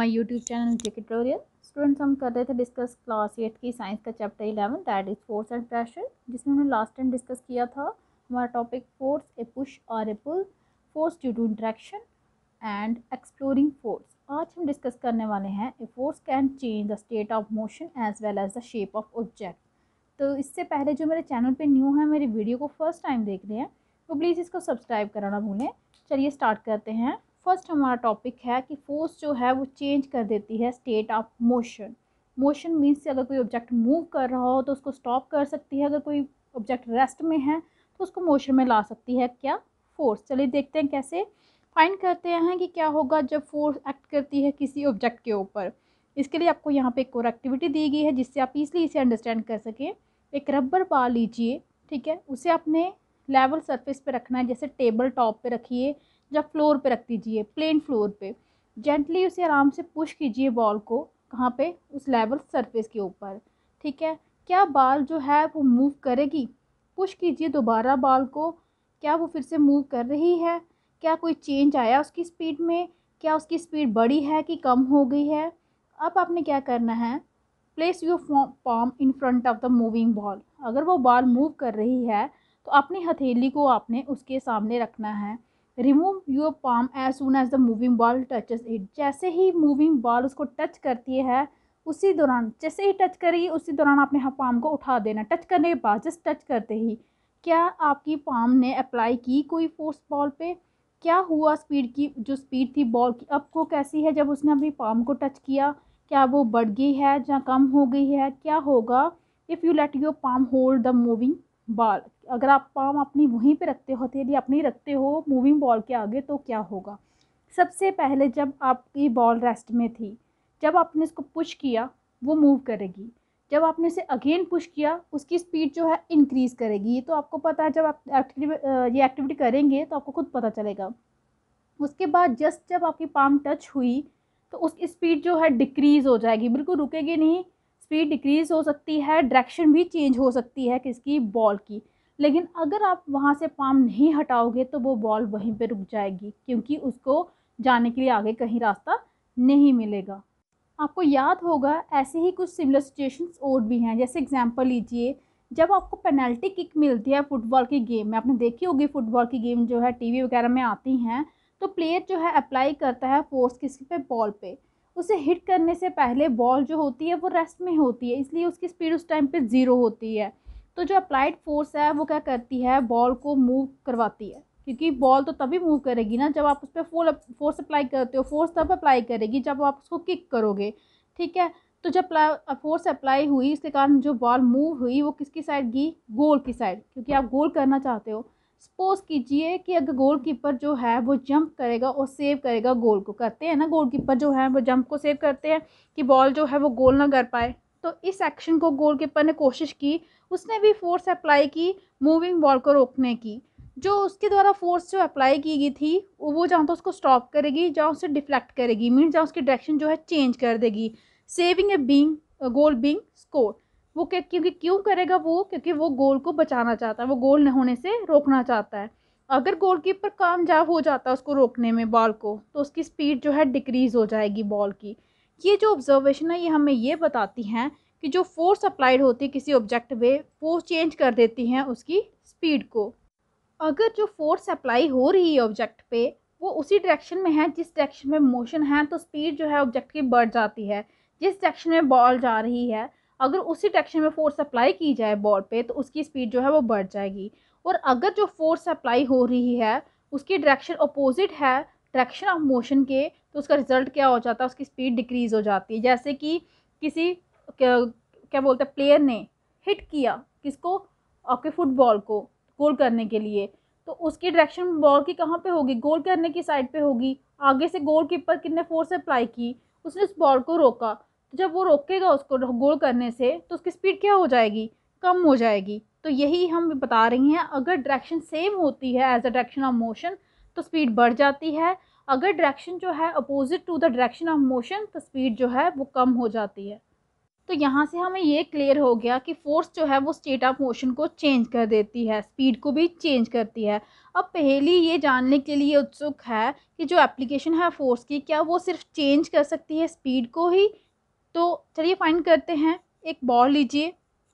My YouTube channel जे students हम कर रहे थे डिस्कस क्लास एट की साइंस का chapter eleven that is force and pressure जिसमें हमने लास्ट टाइम डिस्कस किया था हमारा टॉपिक फोर्स ए पुश और a pull force due to interaction and exploring force आज हम डिस्कस करने वाले हैं a force can change the state of motion as well as the shape of object तो इससे पहले जो मेरे चैनल पर न्यू है मेरी वीडियो को फर्स्ट टाइम देख रहे हैं तो प्लीज़ इसको सब्सक्राइब करना भूलें चलिए स्टार्ट करते हैं फर्स्ट हमारा टॉपिक है कि फोर्स जो है वो चेंज कर देती है state of motion motion means से अगर कोई ऑब्जेक्ट मूव कर रहा हो तो उसको स्टॉप कर सकती है अगर कोई ऑब्जेक्ट रेस्ट में है तो उसको मोशन में ला सकती है क्या फोर्स चलिए देखते हैं कैसे फाइंड करते हैं कि क्या होगा जब फोर्स एक्ट करती है किसी ऑब्जेक्ट के ऊपर इसके लिए आपको यहाँ पे एक और एक्टिविटी दी गई है जिससे आप इसलिए इसे अंडरस्टैंड कर सकें एक रबर बाल लीजिए ठीक है उसे अपने लेवल सरफेस पे रखना है जैसे टेबल टॉप पे रखिए जब फ्लोर पे रख दीजिए प्लेन फ्लोर पे जेंटली उसे आराम से पुश कीजिए बॉल को कहाँ पे उस लेवल सरफेस के ऊपर ठीक है क्या बाल जो है वो मूव करेगी पुश कीजिए दोबारा बाल को क्या वो फिर से मूव कर रही है क्या कोई चेंज आया उसकी स्पीड में क्या उसकी स्पीड बड़ी है कि कम हो गई है अब आपने क्या करना है place your palm in front of the moving ball अगर वो बॉल मूव कर रही है तो अपनी हथेली को आपने उसके सामने रखना है remove your palm as soon as the moving ball touches it जैसे ही मूविंग बॉल उसको टच करती है उसी दौरान जैसे ही टच करेगी उसी दौरान आपने हाँ पाम को उठा देना टच करने के बाद जस्ट टच करते ही क्या आपकी पाम ने अप्लाई की कोई फोर्स बॉल पे क्या हुआ स्पीड की जो स्पीड थी बॉल की अब को कैसी है जब उसने अपनी पाम को टच किया क्या वो बढ़ गई है या कम हो गई है क्या होगा if you let your palm hold the moving ball अगर आप पाम अपनी वहीं पे रखते हो यदि अपनी रखते हो मूविंग बॉल के आगे तो क्या होगा सबसे पहले जब आपकी बॉल रेस्ट में थी जब आपने इसको पुश किया वो मूव करेगी जब आपने उसे अगेन पुश किया उसकी स्पीड जो है इंक्रीज़ करेगी ये तो आपको पता है जब आप एक्टिविटी ये एक्टिविटी करेंगे तो आपको खुद पता चलेगा उसके बाद जस्ट जब आपकी पाम टच हुई तो उसकी स्पीड जो है डिक्रीज़ हो जाएगी बिल्कुल रुकेगी नहीं स्पीड डिक्रीज़ हो सकती है डायरेक्शन भी चेंज हो सकती है किसकी बॉल की लेकिन अगर आप वहाँ से पाम नहीं हटाओगे तो वो बॉल वहीं पर रुक जाएगी क्योंकि उसको जाने के लिए आगे कहीं रास्ता नहीं मिलेगा आपको याद होगा ऐसे ही कुछ सिमिलर सिचुएशंस और भी हैं जैसे एग्जांपल लीजिए जब आपको पेनल्टी किक मिलती है फुटबॉल की गेम में आपने देखी होगी फुटबॉल की गेम जो है टीवी वगैरह में आती हैं तो प्लेयर जो है अप्लाई करता है फोर्स किसी पे बॉल पे उसे हिट करने से पहले बॉल जो होती है वो रेस्ट में होती है इसलिए उसकी स्पीड उस टाइम पे ज़ीरो होती है तो जो अप्लाइड फोर्स है वो क्या करती है बॉल को मूव करवाती है क्योंकि बॉल तो तभी मूव करेगी ना जब आप उस पर फोल फोर्स अप्लाई करते हो फोर्स तब अप्लाई करेगी जब आप उसको किक करोगे ठीक है तो जब फोर्स अप्लाई हुई इसके कारण जो बॉल मूव हुई वो किसकी साइड गई गोल की साइड क्योंकि आप गोल करना चाहते हो सपोज़ कीजिए कि अगर गोल कीपर जो है वो जंप करेगा और सेव करेगा गोल को करते हैं ना गोल कीपर जो है वो जंप को सेव करते हैं कि बॉल जो है वो गोल ना कर पाए तो इस एक्शन को गोल कीपर ने कोशिश की उसने भी फोर्स अप्लाई की मूविंग बॉल को रोकने की जो उसके द्वारा फोर्स जो अप्लाई की गई थी वो जहाँ तो उसको स्टॉप करेगी जहाँ उसे डिफ्लेक्ट करेगी मीन जहाँ उसकी डायरेक्शन जो है चेंज कर देगी saving a being goal being score वो क्या क्योंकि क्यों करेगा वो क्योंकि वो गोल को बचाना चाहता है वो गोल न होने से रोकना चाहता है अगर गोलकीपर कामयाब हो जाता है उसको रोकने में बॉल को तो उसकी स्पीड जो है डिक्रीज़ हो जाएगी बॉल की ये जो ऑब्जर्वेशन है ये हमें ये बताती हैं कि जो फोर्स अप्लाइड होती है किसी ऑब्जेक्ट पे वो चेंज कर देती हैं उसकी स्पीड को अगर जो फोर्स अप्लाई हो रही है ऑब्जेक्ट पे वो उसी डायरेक्शन में है जिस डायरेक्शन में मोशन है तो स्पीड जो है ऑब्जेक्ट की बढ़ जाती है जिस डायरेक्शन में बॉल जा रही है अगर उसी डायरेक्शन में फोर्स अप्लाई की जाए बॉल पे तो उसकी स्पीड जो है वो बढ़ जाएगी और अगर जो फोर्स अप्लाई हो रही है उसकी डायरेक्शन अपोजिट है डायरेक्शन ऑफ मोशन के तो उसका रिजल्ट क्या हो जाता है उसकी स्पीड डिक्रीज़ हो जाती है जैसे कि किसी क्या, क्या बोलते हैं प्लेयर ने हिट किया किसको आपके फुटबॉल को गोल करने के लिए तो उसकी डायरेक्शन बॉल की कहाँ पे होगी गोल करने की साइड पे होगी आगे से गोल कीपर कितने फोर्स अप्लाई की उसने उस बॉल को रोका तो जब वो रोकेगा उसको गोल करने से तो उसकी स्पीड क्या हो जाएगी कम हो जाएगी तो यही हम बता रही हैं अगर डायरेक्शन सेम होती है as a direction of motion तो स्पीड बढ़ जाती है अगर डायरेक्शन जो है opposite to the direction of motion तो स्पीड जो है वो कम हो जाती है तो यहाँ से हमें ये क्लियर हो गया कि फोर्स जो है वो स्टेट ऑफ मोशन को चेंज कर देती है स्पीड को भी चेंज करती है अब पहली ये जानने के लिए उत्सुक है कि जो एप्लीकेशन है फोर्स की क्या वो सिर्फ चेंज कर सकती है स्पीड को ही तो चलिए फाइंड करते हैं एक बॉल लीजिए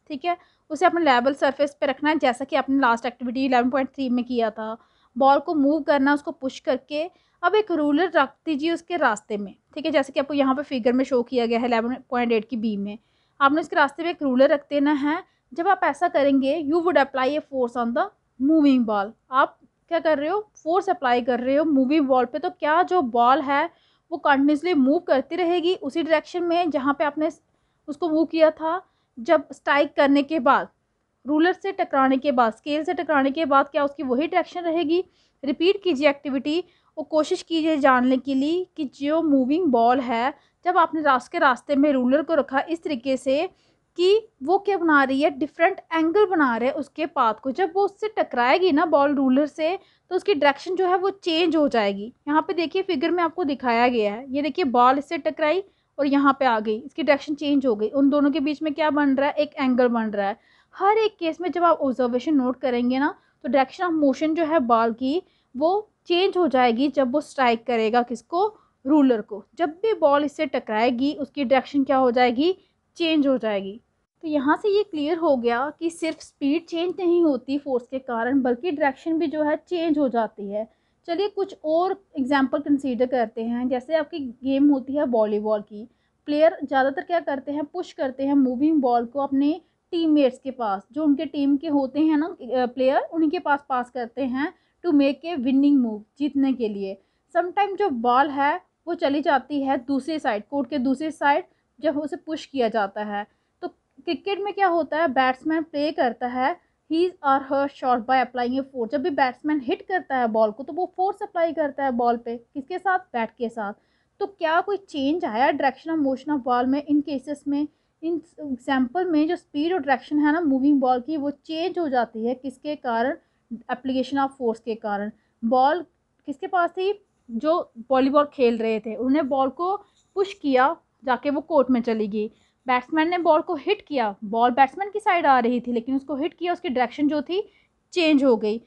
ठीक है उसे अपने लेवल सरफेस पे रखना है जैसा कि आपने लास्ट एक्टिविटी 11.3 में किया था बॉल को मूव करना उसको पुश करके अब एक रूलर रख दीजिए उसके रास्ते में ठीक है जैसे कि आपको यहाँ पे फिगर में शो किया गया है एलेवन पॉइंट एट की बी में आपने उसके रास्ते में एक रूलर रख देना है जब आप ऐसा करेंगे you would apply a force on the moving ball आप क्या कर रहे हो फोर्स अप्लाई कर रहे हो मूविंग बॉल पर तो क्या जो बॉल है वो कंटिन्यूसली मूव करती रहेगी उसी डायरेक्शन में जहाँ पे आपने उसको मूव किया था जब स्ट्राइक करने के बाद रूलर से टकराने के बाद स्केल से टकराने के बाद क्या उसकी वही डायरेक्शन रहेगी रिपीट कीजिए एक्टिविटी और कोशिश कीजिए जानने के लिए कि जो मूविंग बॉल है जब आपने रास्ते रास्ते में रूलर को रखा इस तरीके से कि वो क्या बना रही है डिफरेंट एंगल बना रहे हैं उसके पाथ को जब वो उससे टकराएगी ना बॉल रूलर से तो उसकी डायरेक्शन जो है वो चेंज हो जाएगी यहाँ पे देखिए फिगर में आपको दिखाया गया है ये देखिए बॉल इससे टकराई और यहाँ पे आ गई इसकी डायरेक्शन चेंज हो गई उन दोनों के बीच में क्या बन रहा है एक एंगल बन रहा है हर एक केस में जब आप ऑब्जर्वेशन नोट करेंगे ना तो डायरेक्शन ऑफ मोशन जो है बॉल की वो चेंज हो जाएगी जब वो स्ट्राइक करेगा किसको रूलर को जब भी बॉल इससे टकराएगी उसकी डायरेक्शन क्या हो जाएगी चेंज हो जाएगी तो यहाँ से ये क्लियर हो गया कि सिर्फ स्पीड चेंज नहीं होती फोर्स के कारण बल्कि डायरेक्शन भी जो है चेंज हो जाती है चलिए कुछ और एग्जाम्पल कंसीडर करते हैं जैसे आपकी गेम होती है वॉलीबॉल की प्लेयर ज़्यादातर क्या करते हैं पुश करते हैं मूविंग बॉल को अपने टीममेट्स के पास जो उनके टीम के होते हैं ना प्लेयर उनके पास पास करते हैं to make a winning move जीतने के लिए समटाइम जो बॉल है वो चली जाती है दूसरी साइड कोर्ट के दूसरी साइड जब उसे पुश किया जाता है क्रिकेट में क्या होता है बैट्समैन प्ले करता है ही और हर shot by applying a force जब भी बैट्समैन हिट करता है बॉल को तो वो फोर्स अप्लाई करता है बॉल पे किसके साथ बैट के साथ तो क्या कोई चेंज आया direction of motion of ball में इन केसेस में इन एग्जाम्पल में जो स्पीड और डायरेक्शन है ना मूविंग बॉल की वो चेंज हो जाती है किसके कारण एप्लीकेशन ऑफ फोर्स के कारण बॉल किसके पास थी जो वॉलीबॉल खेल रहे थे उन्हें बॉल को पुश किया जाके वो कोर्ट में चली गई बैट्समैन ने बॉल को हिट किया बॉल बैट्समैन की साइड आ रही थी लेकिन उसको हिट किया उसकी डायरेक्शन जो थी चेंज हो गई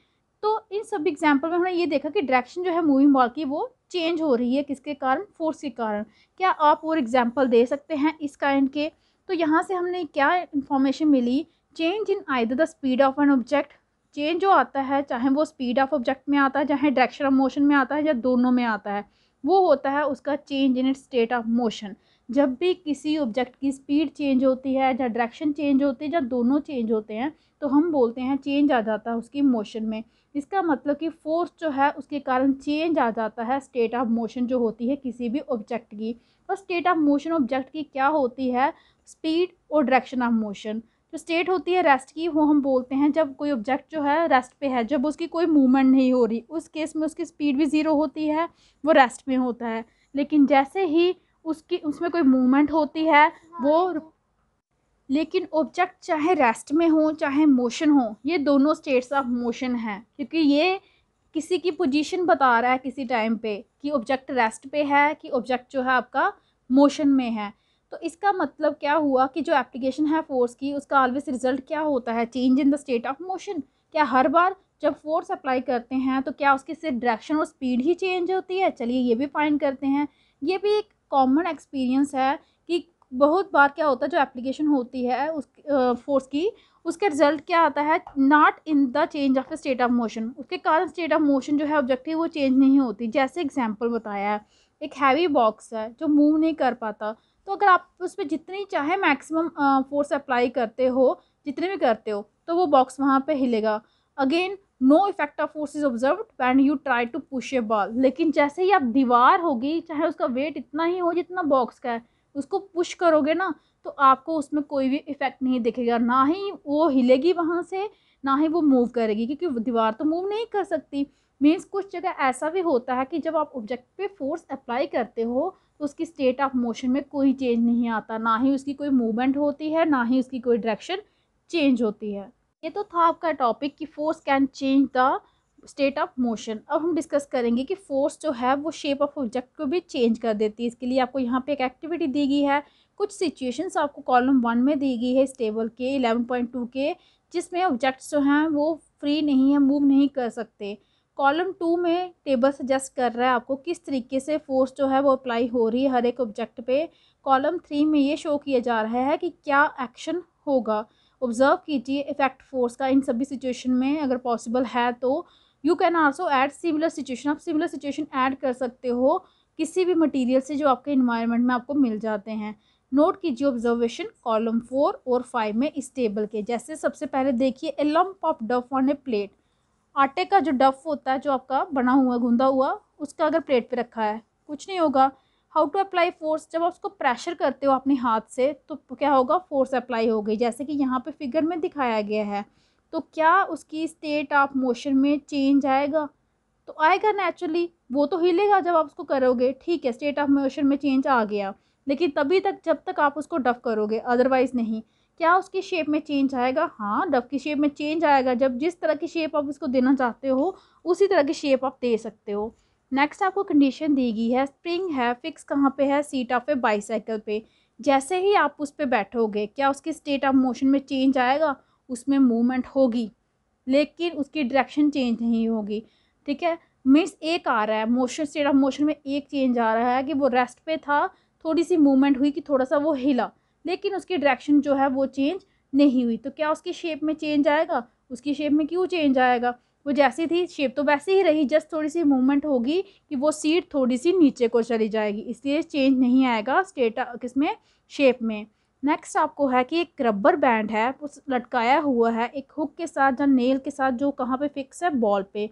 तो इन सब एग्जाम्पल में हमने ये देखा कि डायरेक्शन जो है मूविंग बॉल की वो चेंज हो रही है किसके कारण फोर्स के कारण क्या आप और एग्जाम्पल दे सकते हैं इस काइंड के तो यहाँ से हमने क्या इन्फॉर्मेशन मिली change in either the speed of an object change जो आता है चाहे वो स्पीड ऑफ ऑब्जेक्ट में आता है चाहे डायरेक्शन ऑफ मोशन में आता है या दोनों में आता है वो होता है उसका change in it state of motion जब भी किसी ऑब्जेक्ट की स्पीड चेंज होती है या डायरेक्शन चेंज होती है या दोनों चेंज होते हैं तो हम बोलते हैं चेंज आ जाता है उसकी मोशन में इसका मतलब कि फोर्स जो है उसके कारण चेंज आ जाता है स्टेट ऑफ मोशन जो होती है किसी भी ऑब्जेक्ट की और स्टेट ऑफ मोशन ऑब्जेक्ट की क्या होती है स्पीड और डायरेक्शन ऑफ मोशन जो स्टेट होती है रेस्ट की वो हम बोलते हैं जब कोई ऑब्जेक्ट जो है रेस्ट पे है जब उसकी कोई मूवमेंट नहीं हो रही उस केस में उसकी स्पीड भी ज़ीरो होती है वो रेस्ट में होता है लेकिन जैसे ही उसकी उसमें कोई मूवमेंट होती है हाँ, वो हाँ। लेकिन ऑब्जेक्ट चाहे रेस्ट में हो चाहे मोशन हो ये दोनों स्टेट्स ऑफ मोशन हैं क्योंकि ये किसी की पोजीशन बता रहा है किसी टाइम पे कि ऑब्जेक्ट रेस्ट पे है कि ऑब्जेक्ट जो है आपका मोशन में है तो इसका मतलब क्या हुआ कि जो एप्लीकेशन है फोर्स की उसका ऑलवेज रिजल्ट क्या होता है change in the state of motion क्या हर बार जब फोर्स अप्लाई करते हैं तो क्या उसकी सिर्फ डायरेक्शन और स्पीड ही चेंज होती है चलिए ये भी फाइंड करते हैं ये भी एक कॉमन एक्सपीरियंस है कि बहुत बार क्या होता है जो एप्लीकेशन होती है उस फोर्स की उसके रिजल्ट क्या आता है not in the change of the state of motion उसके कारण स्टेट ऑफ मोशन जो है ऑब्जेक्टिव वो चेंज नहीं होती जैसे एग्जाम्पल बताया है एक हैवी बॉक्स है जो मूव नहीं कर पाता तो अगर आप उस पर जितनी चाहे मैक्सिमम फोर्स अप्लाई करते हो जितने भी करते हो तो वो बॉक्स वहाँ पर हिलेगा again no effect of force is observe and you try to push a ball लेकिन जैसे ही आप दीवार होगी चाहे उसका वेट इतना ही हो जितना बॉक्स का है उसको पुश करोगे ना तो आपको उसमें कोई भी इफेक्ट नहीं दिखेगा ना ही वो हिलेगी वहाँ से ना ही वो मूव करेगी क्योंकि दीवार तो मूव नहीं कर सकती मीन्स कुछ जगह ऐसा भी होता है कि जब आप ऑब्जेक्ट पे फोर्स अप्लाई करते हो तो उसकी स्टेट ऑफ मोशन में कोई चेंज नहीं आता ना ही उसकी कोई मूवमेंट होती है ना ही उसकी कोई डायरेक्शन चेंज होती है ये तो था आपका टॉपिक कि force can change the state of motion अब हम डिस्कस करेंगे कि फोर्स जो है वो शेप ऑफ ऑब्जेक्ट को भी चेंज कर देती है इसके लिए आपको यहाँ पे एक एक्टिविटी दी गई है कुछ सिचुएशंस आपको कॉलम वन में दी गई है इस टेबल के इलेवन पॉइंट टू के जिसमें ऑब्जेक्ट्स जो हैं वो फ्री नहीं है मूव नहीं कर सकते कॉलम टू में टेबल सजेस्ट कर रहा है आपको किस तरीके से फोर्स जो है वो अप्लाई हो रही है हर एक ऑब्जेक्ट पे कॉलम थ्री में ये शो किया जा रहा है कि क्या एक्शन होगा ऑब्ज़र्व कीजिए इफ़ेक्ट फोर्स का इन सभी सिचुएशन में अगर पॉसिबल है तो you can also add similar situation आप सिमिलर सिचुएशन ऐड कर सकते हो किसी भी मटेरियल से जो आपके इन्वायरमेंट में आपको मिल जाते हैं नोट कीजिए ऑब्जर्वेशन कॉलम फोर और फाइव में इस टेबल के जैसे सबसे पहले देखिए a lump of dough on a plate आटे का जो डफ होता है जो आपका बना हुआ गूंदा हुआ उसका अगर प्लेट पे रखा है कुछ नहीं होगा हाउ टू अप्लाई फोर्स जब आप उसको प्रेशर करते हो अपने हाथ से तो क्या होगा फोर्स अप्लाई हो गई जैसे कि यहाँ पे फिगर में दिखाया गया है तो क्या उसकी स्टेट ऑफ मोशन में चेंज आएगा तो आएगा नेचुरली वो तो हिलेगा जब आप उसको करोगे ठीक है स्टेट ऑफ मोशन में चेंज आ गया लेकिन तभी तक जब तक आप उसको डफ करोगे अदरवाइज़ नहीं क्या उसकी शेप में चेंज आएगा हाँ डफ की शेप में चेंज आएगा जब जिस तरह की शेप आप उसको देना चाहते हो उसी तरह की शेप आप दे सकते हो नेक्स्ट आपको कंडीशन दी गई है स्प्रिंग है फिक्स कहाँ पे है सीट ऑफ ए बाईसाइकिल पे जैसे ही आप उस पर बैठोगे क्या उसकी स्टेट ऑफ मोशन में चेंज आएगा उसमें मूवमेंट होगी लेकिन उसकी डायरेक्शन चेंज नहीं होगी ठीक है मीन्स एक आ रहा है मोशन स्टेट ऑफ मोशन में एक चेंज आ रहा है कि वो रेस्ट पे था थोड़ी सी मूवमेंट हुई कि थोड़ा सा वो हिला लेकिन उसकी डायरेक्शन जो है वो चेंज नहीं हुई तो क्या उसकी शेप में चेंज आएगा उसकी शेप में क्यों चेंज आएगा वो जैसी थी शेप तो वैसी ही रही जस्ट थोड़ी सी मूवमेंट होगी कि वो सीट थोड़ी सी नीचे को चली जाएगी इसलिए चेंज नहीं आएगा स्टेट किसमें शेप में नेक्स्ट आपको है कि एक रबर बैंड है उस लटकाया हुआ है एक हुक के साथ या नेल के साथ जो कहाँ पे फिक्स है बॉल पे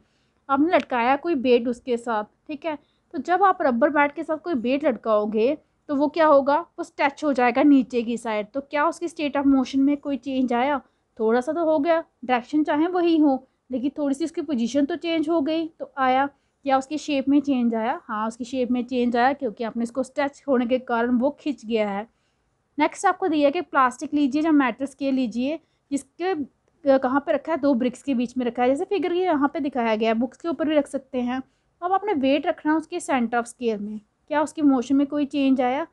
आपने लटकाया कोई बेट उसके साथ ठीक है तो जब आप रबर बैंड के साथ कोई बेट लटकाओगे तो वो क्या होगा वो स्टैच हो जाएगा नीचे की साइड तो क्या उसकी स्टेट ऑफ मोशन में कोई चेंज आया थोड़ा सा तो हो गया डायरेक्शन चाहे वही हो लेकिन थोड़ी सी उसकी पोजीशन तो चेंज हो गई तो आया या उसकी शेप में चेंज आया हाँ उसकी शेप में चेंज आया क्योंकि आपने इसको स्ट्रेच होने के कारण वो खिंच गया है नेक्स्ट आपको दिया कि प्लास्टिक लीजिए या मेटल स्केल लीजिए जिसके कहाँ पर रखा है दो ब्रिक्स के बीच में रखा है जैसे फिगर ये यहाँ पर दिखाया गया है बुक्स के ऊपर भी रख सकते हैं अब आपने वेट रखना उसके सेंटर ऑफ स्केल में क्या उसके मोशन में कोई चेंज आया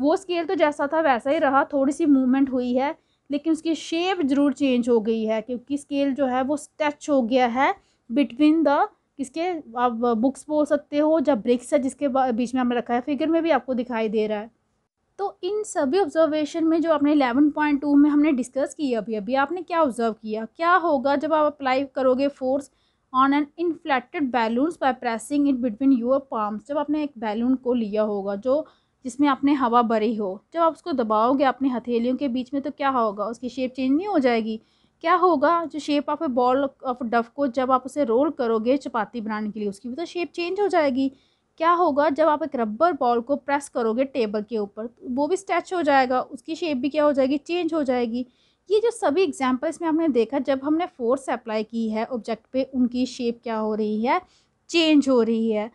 वो स्केल तो जैसा था वैसा ही रहा थोड़ी सी मूवमेंट हुई है लेकिन उसकी शेप ज़रूर चेंज हो गई है क्योंकि स्केल जो है वो स्टच हो गया है बिटवीन द किसके आप बुक्स uh, बोल सकते हो जब ब्रिक्स है जिसके बीच में हमने रखा है फिगर में भी आपको दिखाई दे रहा है तो इन सभी ऑब्जर्वेशन में जो आपने टू में हमने डिस्कस किया अभी अभी आपने क्या ऑब्जर्व किया क्या होगा जब आप अप्लाई करोगे force on an inflected balloons by pressing it between your palms जब आपने एक बैलून को लिया होगा जो जिसमें आपने हवा भरी हो जब आप उसको दबाओगे अपने हथेलियों के बीच में तो क्या होगा उसकी शेप चेंज नहीं हो जाएगी क्या होगा जो shape of a ball of dough को जब आप उसे रोल करोगे चपाती बनाने के लिए उसकी भी तो शेप चेंज हो जाएगी क्या होगा जब आप एक रबर बॉल को प्रेस करोगे टेबल के ऊपर तो वो भी स्ट्रेच हो जाएगा उसकी शेप भी क्या हो जाएगी चेंज हो जाएगी ये जो सभी एग्जाम्पल्स में आपने देखा जब हमने फोर्स अप्लाई की है ऑब्जेक्ट पे उनकी शेप क्या हो रही है चेंज हो रही है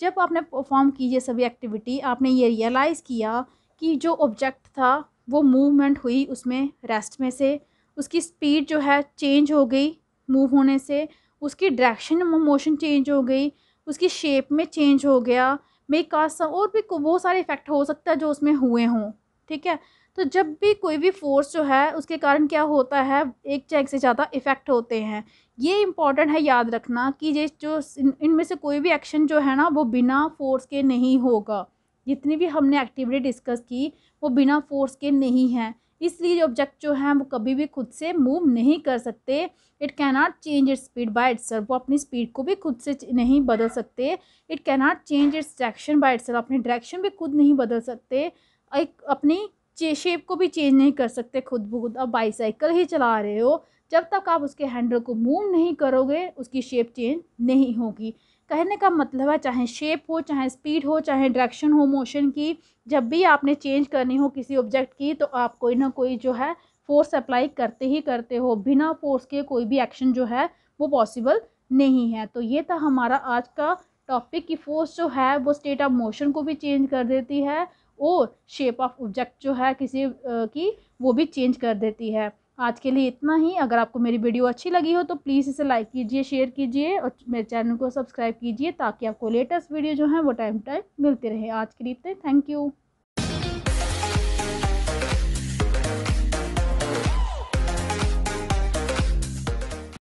जब आपने परफॉर्म की ये सभी एक्टिविटी आपने ये रियलाइज़ किया कि जो ऑब्जेक्ट था वो मूवमेंट हुई उसमें रेस्ट में से उसकी स्पीड जो है चेंज हो गई मूव होने से उसकी डायरेक्शन मोशन चेंज हो गई उसकी शेप में चेंज हो गया मेक का और भी बहुत सारे इफ़ेक्ट हो सकता है जो उसमें हुए हों ठीक है तो जब भी कोई भी फोर्स जो है उसके कारण क्या होता है एक चेक से ज़्यादा इफ़ेक्ट होते हैं ये इम्पॉर्टेंट है याद रखना कि ये जो इनमें से कोई भी एक्शन जो है ना वो बिना फोर्स के नहीं होगा जितनी भी हमने एक्टिविटी डिस्कस की वो बिना फोर्स के नहीं है इसलिए जो ऑब्जेक्ट जो हैं वो कभी भी खुद से मूव नहीं कर सकते it cannot change its speed by its वो अपनी स्पीड को भी खुद से नहीं बदल सकते it cannot change its direction by its अपनी डायरेक्शन भी खुद नहीं बदल सकते एक अपनी चे शेप को भी चेंज नहीं कर सकते खुद ब खुद अब बाईसाइकिल ही चला रहे हो जब तक आप उसके हैंडल को मूव नहीं करोगे उसकी शेप चेंज नहीं होगी कहने का मतलब है चाहे शेप हो चाहे स्पीड हो चाहे डायरेक्शन हो मोशन की जब भी आपने चेंज करनी हो किसी ऑब्जेक्ट की तो आप कोई ना कोई जो है फोर्स अप्लाई करते ही करते हो बिना फोर्स के कोई भी एक्शन जो है वो पॉसिबल नहीं है तो ये था हमारा आज का टॉपिक की फोर्स जो है वो स्टेट ऑफ मोशन को भी चेंज कर देती है और शेप ऑफ ऑब्जेक्ट जो है किसी की वो भी चेंज कर देती है आज के लिए इतना ही अगर आपको मेरी वीडियो अच्छी लगी हो तो प्लीज़ इसे लाइक कीजिए शेयर कीजिए और मेरे चैनल को सब्सक्राइब कीजिए ताकि आपको लेटेस्ट वीडियो जो है वो टाइम टाइम मिलते रहे आज के लिए इतने थैंक यू